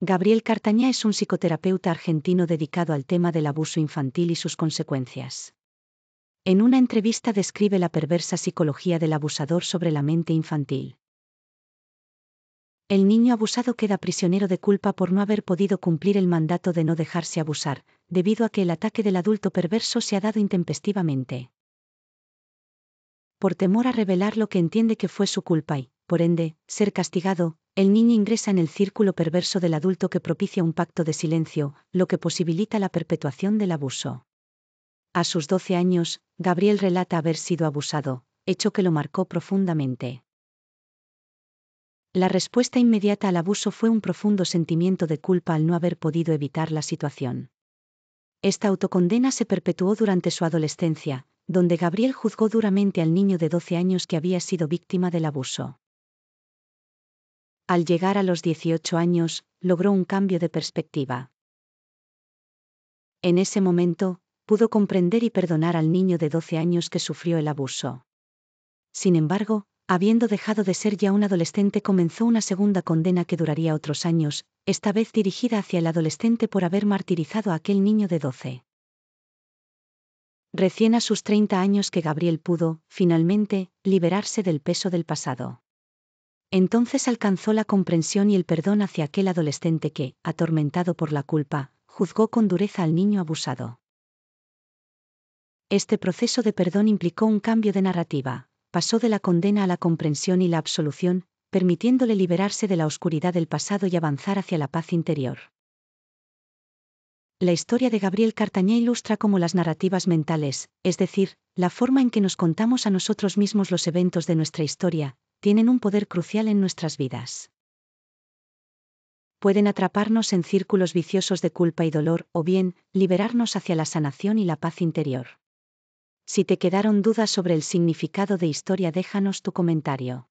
Gabriel Cartañá es un psicoterapeuta argentino dedicado al tema del abuso infantil y sus consecuencias. En una entrevista describe la perversa psicología del abusador sobre la mente infantil. El niño abusado queda prisionero de culpa por no haber podido cumplir el mandato de no dejarse abusar, debido a que el ataque del adulto perverso se ha dado intempestivamente. Por temor a revelar lo que entiende que fue su culpa y, por ende, ser castigado, el niño ingresa en el círculo perverso del adulto que propicia un pacto de silencio, lo que posibilita la perpetuación del abuso. A sus 12 años, Gabriel relata haber sido abusado, hecho que lo marcó profundamente. La respuesta inmediata al abuso fue un profundo sentimiento de culpa al no haber podido evitar la situación. Esta autocondena se perpetuó durante su adolescencia, donde Gabriel juzgó duramente al niño de 12 años que había sido víctima del abuso al llegar a los 18 años, logró un cambio de perspectiva. En ese momento, pudo comprender y perdonar al niño de 12 años que sufrió el abuso. Sin embargo, habiendo dejado de ser ya un adolescente, comenzó una segunda condena que duraría otros años, esta vez dirigida hacia el adolescente por haber martirizado a aquel niño de 12. Recién a sus 30 años que Gabriel pudo, finalmente, liberarse del peso del pasado. Entonces alcanzó la comprensión y el perdón hacia aquel adolescente que, atormentado por la culpa, juzgó con dureza al niño abusado. Este proceso de perdón implicó un cambio de narrativa, pasó de la condena a la comprensión y la absolución, permitiéndole liberarse de la oscuridad del pasado y avanzar hacia la paz interior. La historia de Gabriel Cartañé ilustra cómo las narrativas mentales, es decir, la forma en que nos contamos a nosotros mismos los eventos de nuestra historia, tienen un poder crucial en nuestras vidas. Pueden atraparnos en círculos viciosos de culpa y dolor o bien liberarnos hacia la sanación y la paz interior. Si te quedaron dudas sobre el significado de historia, déjanos tu comentario.